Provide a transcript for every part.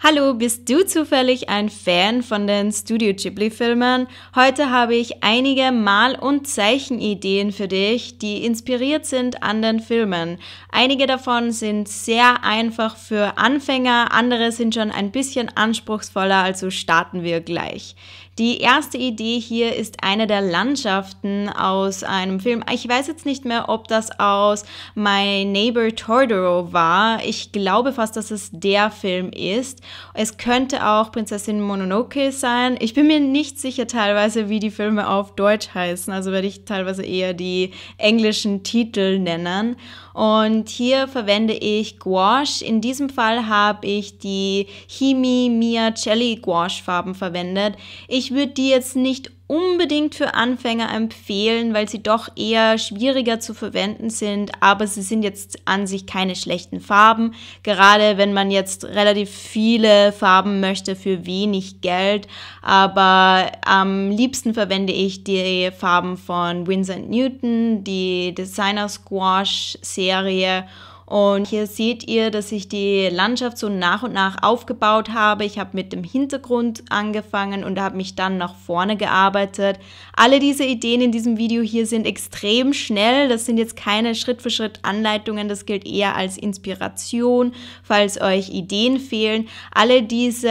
Hallo, bist du zufällig ein Fan von den Studio Ghibli-Filmen? Heute habe ich einige Mal- und Zeichenideen für dich, die inspiriert sind an den Filmen. Einige davon sind sehr einfach für Anfänger, andere sind schon ein bisschen anspruchsvoller, also starten wir gleich. Die erste Idee hier ist eine der Landschaften aus einem Film. Ich weiß jetzt nicht mehr, ob das aus My Neighbor Tordoro war. Ich glaube fast, dass es der Film ist. Es könnte auch Prinzessin Mononoke sein. Ich bin mir nicht sicher teilweise, wie die Filme auf Deutsch heißen. Also werde ich teilweise eher die englischen Titel nennen. Und hier verwende ich Gouache. In diesem Fall habe ich die Himi Mia Jelly Gouache Farben verwendet. Ich würde die jetzt nicht unbedingt für Anfänger empfehlen, weil sie doch eher schwieriger zu verwenden sind, aber sie sind jetzt an sich keine schlechten Farben. Gerade wenn man jetzt relativ viele Farben möchte für wenig Geld, aber am liebsten verwende ich die Farben von Winsor Newton, die Designer Squash Serie und hier seht ihr, dass ich die Landschaft so nach und nach aufgebaut habe. Ich habe mit dem Hintergrund angefangen und habe mich dann nach vorne gearbeitet. Alle diese Ideen in diesem Video hier sind extrem schnell. Das sind jetzt keine Schritt-für-Schritt-Anleitungen. Das gilt eher als Inspiration, falls euch Ideen fehlen. Alle diese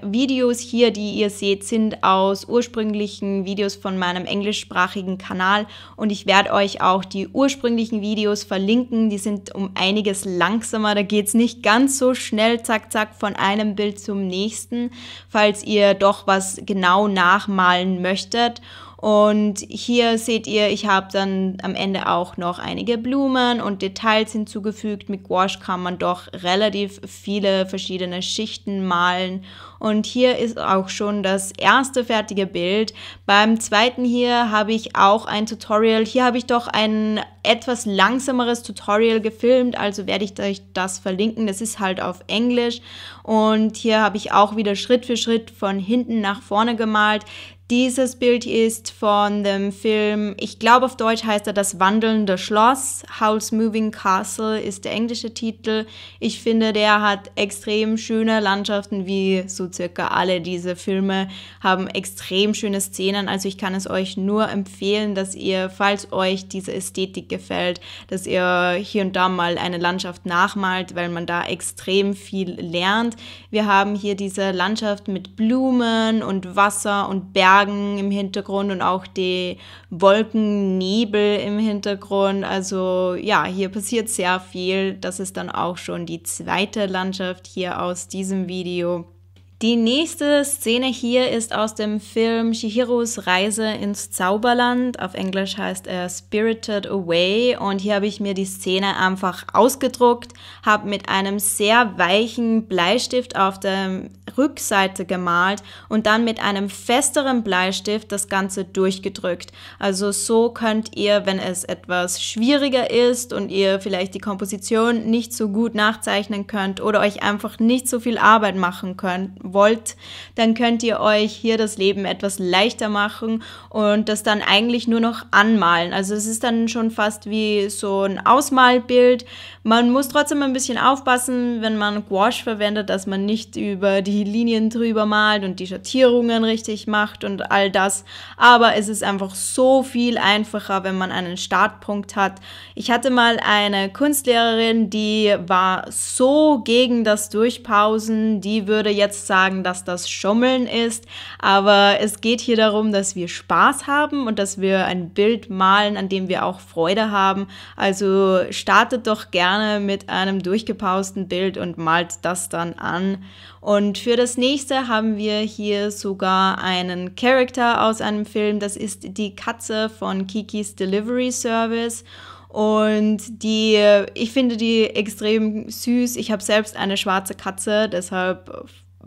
Videos hier, die ihr seht, sind aus ursprünglichen Videos von meinem englischsprachigen Kanal. Und ich werde euch auch die ursprünglichen Videos verlinken. Die sind um einiges langsamer. Da geht es nicht ganz so schnell, zack, zack, von einem Bild zum nächsten, falls ihr doch was genau nachmalen möchtet. Und hier seht ihr, ich habe dann am Ende auch noch einige Blumen und Details hinzugefügt. Mit Gouache kann man doch relativ viele verschiedene Schichten malen. Und hier ist auch schon das erste fertige Bild. Beim zweiten hier habe ich auch ein Tutorial. Hier habe ich doch einen etwas langsameres Tutorial gefilmt, also werde ich euch das verlinken. Das ist halt auf Englisch und hier habe ich auch wieder Schritt für Schritt von hinten nach vorne gemalt. Dieses Bild ist von dem Film, ich glaube auf Deutsch heißt er Das wandelnde Schloss. Howl's Moving Castle ist der englische Titel. Ich finde, der hat extrem schöne Landschaften, wie so circa alle diese Filme haben extrem schöne Szenen. Also ich kann es euch nur empfehlen, dass ihr, falls euch diese Ästhetik gefällt, gefällt, dass ihr hier und da mal eine Landschaft nachmalt, weil man da extrem viel lernt. Wir haben hier diese Landschaft mit Blumen und Wasser und Bergen im Hintergrund und auch die Wolkennebel im Hintergrund. Also ja, hier passiert sehr viel. Das ist dann auch schon die zweite Landschaft hier aus diesem Video. Die nächste Szene hier ist aus dem Film Shihiros Reise ins Zauberland. Auf Englisch heißt er Spirited Away. Und hier habe ich mir die Szene einfach ausgedruckt, habe mit einem sehr weichen Bleistift auf der Rückseite gemalt und dann mit einem festeren Bleistift das Ganze durchgedrückt. Also so könnt ihr, wenn es etwas schwieriger ist und ihr vielleicht die Komposition nicht so gut nachzeichnen könnt oder euch einfach nicht so viel Arbeit machen könnt, wollt, dann könnt ihr euch hier das Leben etwas leichter machen und das dann eigentlich nur noch anmalen. Also es ist dann schon fast wie so ein Ausmalbild. Man muss trotzdem ein bisschen aufpassen, wenn man Gouache verwendet, dass man nicht über die Linien drüber malt und die Schattierungen richtig macht und all das. Aber es ist einfach so viel einfacher, wenn man einen Startpunkt hat. Ich hatte mal eine Kunstlehrerin, die war so gegen das Durchpausen, die würde jetzt sagen, sagen, dass das Schummeln ist, aber es geht hier darum, dass wir Spaß haben und dass wir ein Bild malen, an dem wir auch Freude haben. Also startet doch gerne mit einem durchgepausten Bild und malt das dann an. Und für das nächste haben wir hier sogar einen Charakter aus einem Film. Das ist die Katze von Kikis Delivery Service. Und die, ich finde die extrem süß. Ich habe selbst eine schwarze Katze, deshalb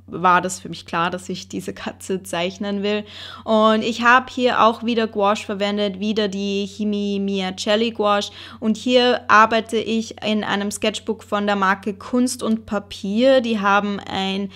war das für mich klar, dass ich diese Katze zeichnen will. Und ich habe hier auch wieder Gouache verwendet, wieder die Himi Miacelli Gouache. Und hier arbeite ich in einem Sketchbook von der Marke Kunst und Papier. Die haben ein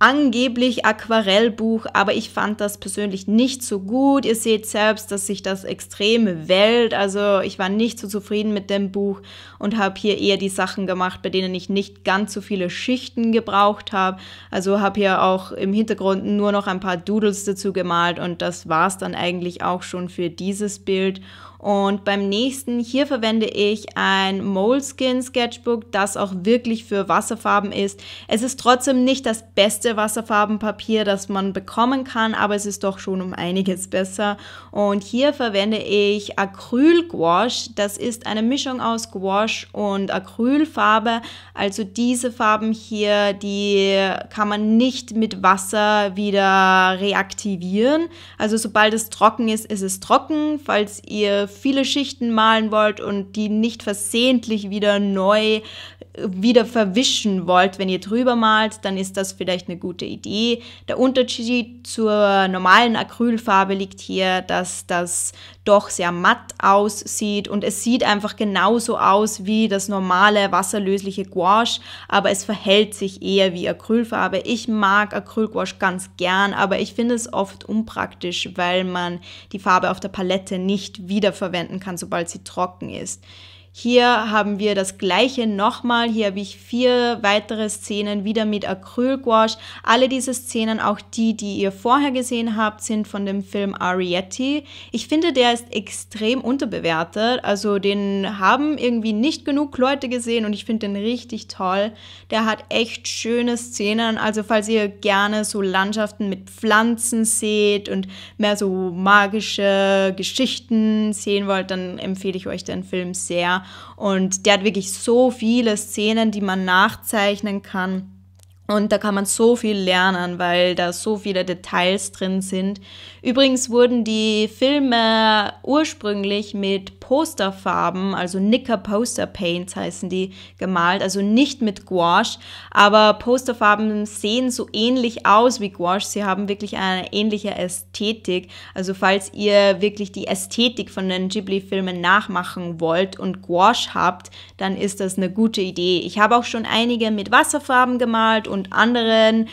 angeblich Aquarellbuch, aber ich fand das persönlich nicht so gut. Ihr seht selbst, dass sich das extrem wählt. Also ich war nicht so zufrieden mit dem Buch und habe hier eher die Sachen gemacht, bei denen ich nicht ganz so viele Schichten gebraucht habe. Also habe hier auch im Hintergrund nur noch ein paar Doodles dazu gemalt und das war es dann eigentlich auch schon für dieses Bild. Und beim nächsten, hier verwende ich ein Moleskin Sketchbook, das auch wirklich für Wasserfarben ist. Es ist trotzdem nicht das beste Wasserfarbenpapier, das man bekommen kann, aber es ist doch schon um einiges besser. Und hier verwende ich Acryl Gouache. Das ist eine Mischung aus Gouache und Acrylfarbe. Also diese Farben hier, die kann man nicht mit Wasser wieder reaktivieren. Also sobald es trocken ist, ist es trocken. Falls ihr viele Schichten malen wollt und die nicht versehentlich wieder neu wieder verwischen wollt, wenn ihr drüber malt, dann ist das vielleicht eine gute Idee. Der Unterschied zur normalen Acrylfarbe liegt hier, dass das doch sehr matt aussieht und es sieht einfach genauso aus wie das normale wasserlösliche Gouache, aber es verhält sich eher wie Acrylfarbe. Ich mag Acrylgouache ganz gern, aber ich finde es oft unpraktisch, weil man die Farbe auf der Palette nicht wiederverwenden kann, sobald sie trocken ist. Hier haben wir das gleiche nochmal. Hier habe ich vier weitere Szenen wieder mit Acrylgouache. Alle diese Szenen, auch die, die ihr vorher gesehen habt, sind von dem Film Arietti. Ich finde, der ist extrem unterbewertet. Also den haben irgendwie nicht genug Leute gesehen und ich finde den richtig toll. Der hat echt schöne Szenen. Also falls ihr gerne so Landschaften mit Pflanzen seht und mehr so magische Geschichten sehen wollt, dann empfehle ich euch den Film sehr. Und der hat wirklich so viele Szenen, die man nachzeichnen kann. Und da kann man so viel lernen, weil da so viele Details drin sind. Übrigens wurden die Filme ursprünglich mit Posterfarben, also Nicker Poster Paints heißen die, gemalt, also nicht mit Gouache, aber Posterfarben sehen so ähnlich aus wie Gouache, sie haben wirklich eine ähnliche Ästhetik. Also falls ihr wirklich die Ästhetik von den Ghibli-Filmen nachmachen wollt und Gouache habt, dann ist das eine gute Idee. Ich habe auch schon einige mit Wasserfarben gemalt und und anderen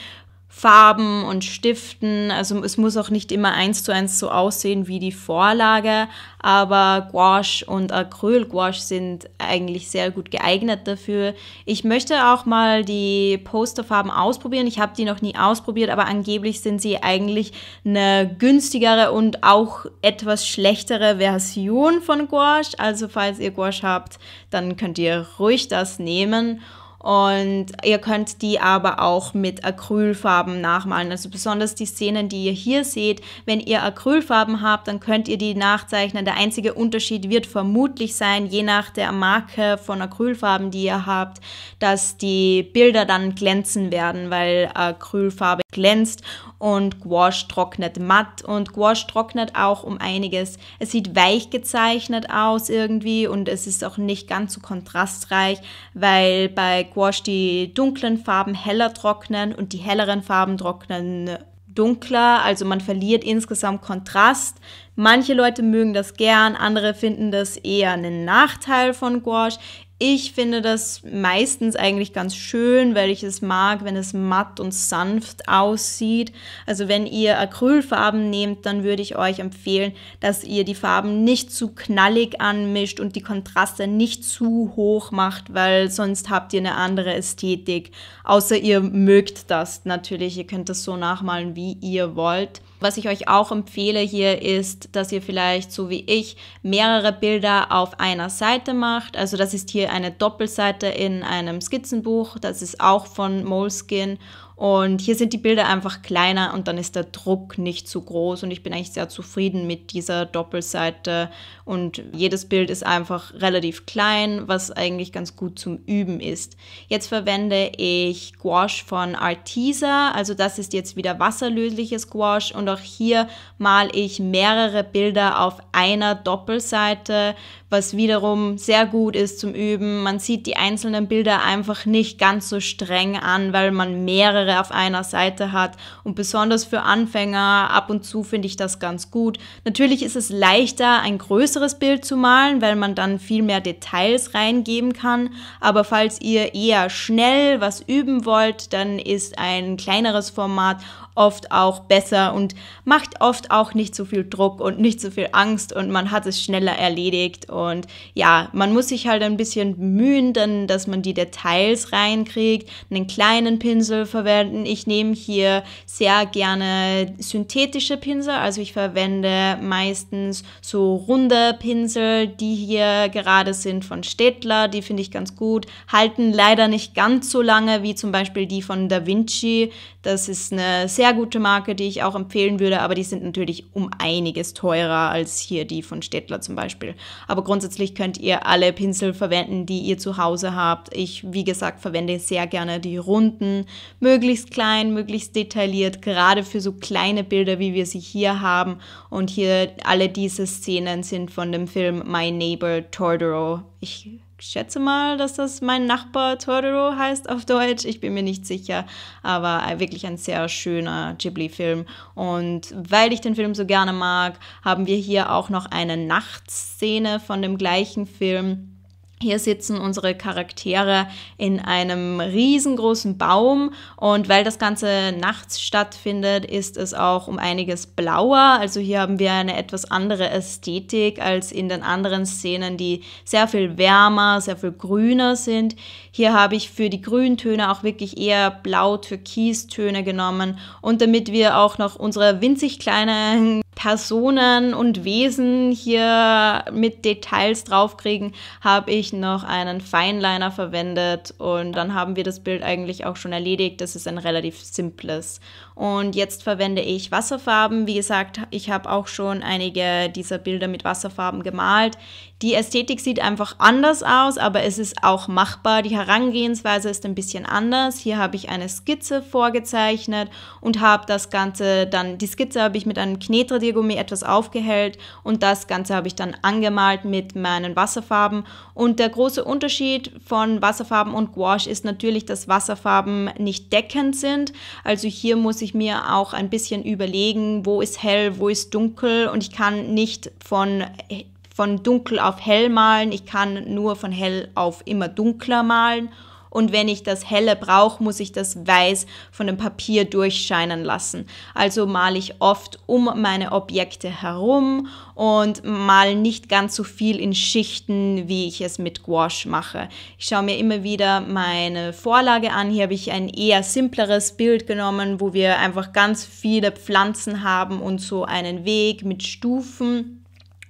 Farben und Stiften. Also es muss auch nicht immer eins zu eins so aussehen wie die Vorlage, aber Gouache und Acrylgouache sind eigentlich sehr gut geeignet dafür. Ich möchte auch mal die Posterfarben ausprobieren. Ich habe die noch nie ausprobiert, aber angeblich sind sie eigentlich eine günstigere und auch etwas schlechtere Version von Gouache. Also falls ihr Gouache habt, dann könnt ihr ruhig das nehmen. Und ihr könnt die aber auch mit Acrylfarben nachmalen. Also besonders die Szenen, die ihr hier seht, wenn ihr Acrylfarben habt, dann könnt ihr die nachzeichnen. Der einzige Unterschied wird vermutlich sein, je nach der Marke von Acrylfarben, die ihr habt, dass die Bilder dann glänzen werden, weil Acrylfarbe glänzt und Gouache trocknet matt und Gouache trocknet auch um einiges. Es sieht weich gezeichnet aus irgendwie und es ist auch nicht ganz so kontrastreich, weil bei Backwash die dunklen Farben heller trocknen und die helleren Farben trocknen dunkler. Also man verliert insgesamt Kontrast. Manche Leute mögen das gern, andere finden das eher einen Nachteil von Gouache. Ich finde das meistens eigentlich ganz schön, weil ich es mag, wenn es matt und sanft aussieht. Also wenn ihr Acrylfarben nehmt, dann würde ich euch empfehlen, dass ihr die Farben nicht zu knallig anmischt und die Kontraste nicht zu hoch macht, weil sonst habt ihr eine andere Ästhetik. Außer ihr mögt das natürlich, ihr könnt das so nachmalen, wie ihr wollt. Was ich euch auch empfehle hier ist, dass ihr vielleicht so wie ich mehrere Bilder auf einer Seite macht. Also das ist hier eine Doppelseite in einem Skizzenbuch. Das ist auch von Moleskin und hier sind die Bilder einfach kleiner und dann ist der Druck nicht so groß und ich bin eigentlich sehr zufrieden mit dieser Doppelseite und jedes Bild ist einfach relativ klein, was eigentlich ganz gut zum Üben ist. Jetzt verwende ich Gouache von Arteza, also das ist jetzt wieder wasserlösliches Gouache und auch hier male ich mehrere Bilder auf einer Doppelseite, was wiederum sehr gut ist zum Üben. Man sieht die einzelnen Bilder einfach nicht ganz so streng an, weil man mehrere mehrere auf einer Seite hat. Und besonders für Anfänger ab und zu finde ich das ganz gut. Natürlich ist es leichter, ein größeres Bild zu malen, weil man dann viel mehr Details reingeben kann. Aber falls ihr eher schnell was üben wollt, dann ist ein kleineres Format oft auch besser und macht oft auch nicht so viel Druck und nicht so viel Angst und man hat es schneller erledigt. Und ja, man muss sich halt ein bisschen bemühen, dann, dass man die Details reinkriegt, einen kleinen Pinsel verwenden. Ich nehme hier sehr gerne synthetische Pinsel, also ich verwende meistens so runde Pinsel, die hier gerade sind von Städtler, die finde ich ganz gut, halten leider nicht ganz so lange wie zum Beispiel die von Da Vinci. Das ist eine sehr sehr gute Marke, die ich auch empfehlen würde, aber die sind natürlich um einiges teurer als hier die von Städtler zum Beispiel. Aber grundsätzlich könnt ihr alle Pinsel verwenden, die ihr zu Hause habt. Ich, wie gesagt, verwende sehr gerne die runden, möglichst klein, möglichst detailliert, gerade für so kleine Bilder, wie wir sie hier haben. Und hier alle diese Szenen sind von dem Film My Neighbor Tordoro. Ich schätze mal, dass das mein Nachbar Totoro heißt auf Deutsch. Ich bin mir nicht sicher, aber äh, wirklich ein sehr schöner Ghibli-Film. Und weil ich den Film so gerne mag, haben wir hier auch noch eine Nachtszene von dem gleichen Film hier sitzen unsere Charaktere in einem riesengroßen Baum und weil das Ganze nachts stattfindet, ist es auch um einiges blauer. Also hier haben wir eine etwas andere Ästhetik als in den anderen Szenen, die sehr viel wärmer, sehr viel grüner sind. Hier habe ich für die Grüntöne auch wirklich eher blau-türkis-Töne genommen und damit wir auch noch unsere winzig kleinen Personen und Wesen hier mit Details draufkriegen, habe ich noch einen Fineliner verwendet und dann haben wir das Bild eigentlich auch schon erledigt. Das ist ein relativ simples und jetzt verwende ich Wasserfarben. Wie gesagt, ich habe auch schon einige dieser Bilder mit Wasserfarben gemalt. Die Ästhetik sieht einfach anders aus, aber es ist auch machbar. Die Herangehensweise ist ein bisschen anders. Hier habe ich eine Skizze vorgezeichnet und habe das Ganze dann, die Skizze habe ich mit einem Knetradiergummi etwas aufgehellt und das Ganze habe ich dann angemalt mit meinen Wasserfarben. Und der große Unterschied von Wasserfarben und Gouache ist natürlich, dass Wasserfarben nicht deckend sind. Also hier muss ich ich mir auch ein bisschen überlegen, wo ist hell, wo ist dunkel und ich kann nicht von von dunkel auf hell malen, ich kann nur von hell auf immer dunkler malen und wenn ich das helle brauche, muss ich das weiß von dem Papier durchscheinen lassen. Also male ich oft um meine Objekte herum und male nicht ganz so viel in Schichten, wie ich es mit Gouache mache. Ich schaue mir immer wieder meine Vorlage an. Hier habe ich ein eher simpleres Bild genommen, wo wir einfach ganz viele Pflanzen haben und so einen Weg mit Stufen.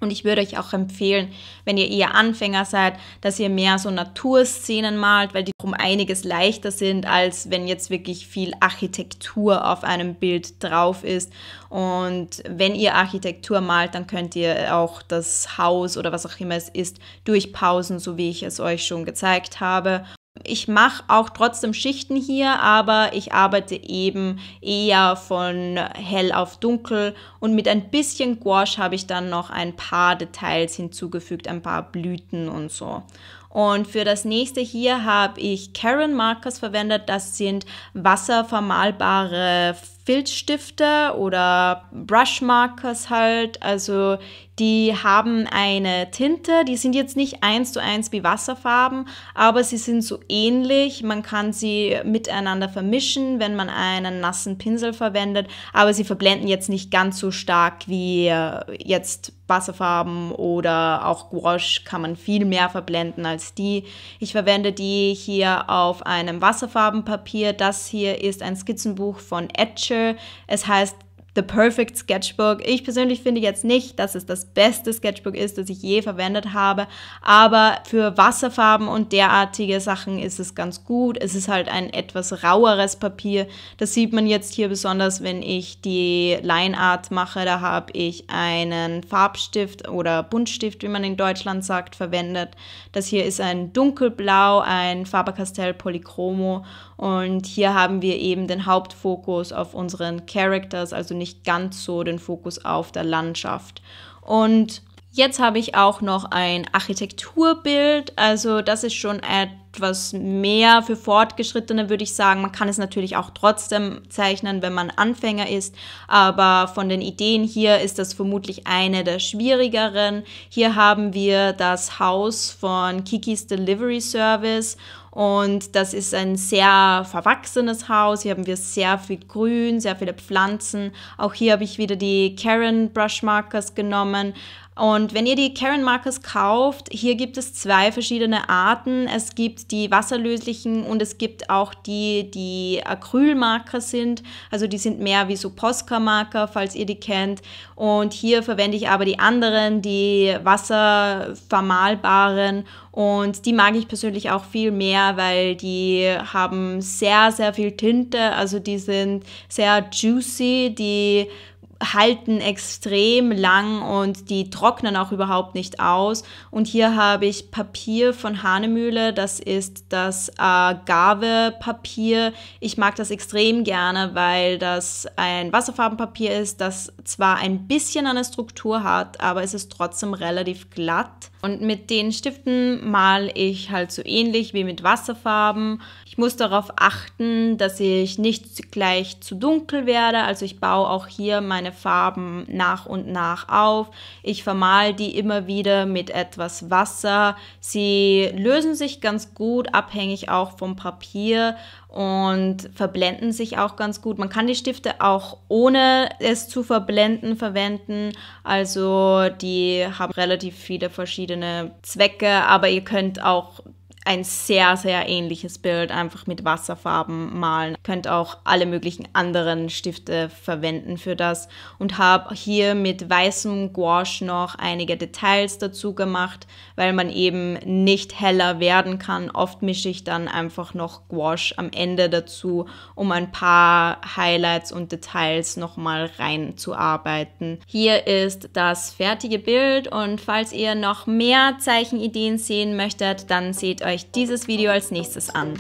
Und ich würde euch auch empfehlen, wenn ihr eher Anfänger seid, dass ihr mehr so Naturszenen malt, weil die um einiges leichter sind, als wenn jetzt wirklich viel Architektur auf einem Bild drauf ist. Und wenn ihr Architektur malt, dann könnt ihr auch das Haus oder was auch immer es ist durchpausen, so wie ich es euch schon gezeigt habe. Ich mache auch trotzdem Schichten hier, aber ich arbeite eben eher von hell auf dunkel und mit ein bisschen Gouache habe ich dann noch ein paar Details hinzugefügt, ein paar Blüten und so. Und für das nächste hier habe ich Karen Markers verwendet. Das sind wasservermalbare Filzstifte oder Brush Markers halt. Also die haben eine Tinte, die sind jetzt nicht eins zu eins wie Wasserfarben, aber sie sind so ähnlich. Man kann sie miteinander vermischen, wenn man einen nassen Pinsel verwendet, aber sie verblenden jetzt nicht ganz so stark wie äh, jetzt Wasserfarben oder auch Gouache kann man viel mehr verblenden als die. Ich verwende die hier auf einem Wasserfarbenpapier. Das hier ist ein Skizzenbuch von Etcher. Es heißt The Perfect Sketchbook. Ich persönlich finde jetzt nicht, dass es das beste Sketchbook ist, das ich je verwendet habe, aber für Wasserfarben und derartige Sachen ist es ganz gut. Es ist halt ein etwas raueres Papier. Das sieht man jetzt hier besonders, wenn ich die Line Art mache. Da habe ich einen Farbstift oder Buntstift, wie man in Deutschland sagt, verwendet. Das hier ist ein dunkelblau, ein Faber-Castell Polychromo und hier haben wir eben den Hauptfokus auf unseren Characters, also nicht nicht ganz so den Fokus auf der Landschaft. Und Jetzt habe ich auch noch ein Architekturbild, also das ist schon etwas mehr für Fortgeschrittene, würde ich sagen. Man kann es natürlich auch trotzdem zeichnen, wenn man Anfänger ist, aber von den Ideen hier ist das vermutlich eine der schwierigeren. Hier haben wir das Haus von Kikis Delivery Service und das ist ein sehr verwachsenes Haus. Hier haben wir sehr viel Grün, sehr viele Pflanzen. Auch hier habe ich wieder die Karen Brushmarkers genommen. Und wenn ihr die Karen Markers kauft, hier gibt es zwei verschiedene Arten. Es gibt die wasserlöslichen und es gibt auch die, die Acrylmarker sind. Also die sind mehr wie so Posca-Marker, falls ihr die kennt. Und hier verwende ich aber die anderen, die wasservermalbaren. Und die mag ich persönlich auch viel mehr, weil die haben sehr, sehr viel Tinte. Also die sind sehr juicy, die halten extrem lang und die trocknen auch überhaupt nicht aus. Und hier habe ich Papier von Hanemühle, das ist das Agave-Papier. Äh, ich mag das extrem gerne, weil das ein Wasserfarbenpapier ist, das zwar ein bisschen eine Struktur hat, aber es ist trotzdem relativ glatt. Und mit den Stiften male ich halt so ähnlich wie mit Wasserfarben. Ich muss darauf achten, dass ich nicht gleich zu dunkel werde. Also ich baue auch hier meine Farben nach und nach auf. Ich vermal die immer wieder mit etwas Wasser. Sie lösen sich ganz gut, abhängig auch vom Papier und verblenden sich auch ganz gut. Man kann die Stifte auch ohne es zu verblenden verwenden. Also die haben relativ viele verschiedene Zwecke, aber ihr könnt auch ein sehr, sehr ähnliches Bild, einfach mit Wasserfarben malen. Könnt auch alle möglichen anderen Stifte verwenden für das und habe hier mit weißem Gouache noch einige Details dazu gemacht, weil man eben nicht heller werden kann. Oft mische ich dann einfach noch Gouache am Ende dazu, um ein paar Highlights und Details nochmal reinzuarbeiten. Hier ist das fertige Bild und falls ihr noch mehr Zeichenideen sehen möchtet, dann seht euch euch dieses Video als nächstes an.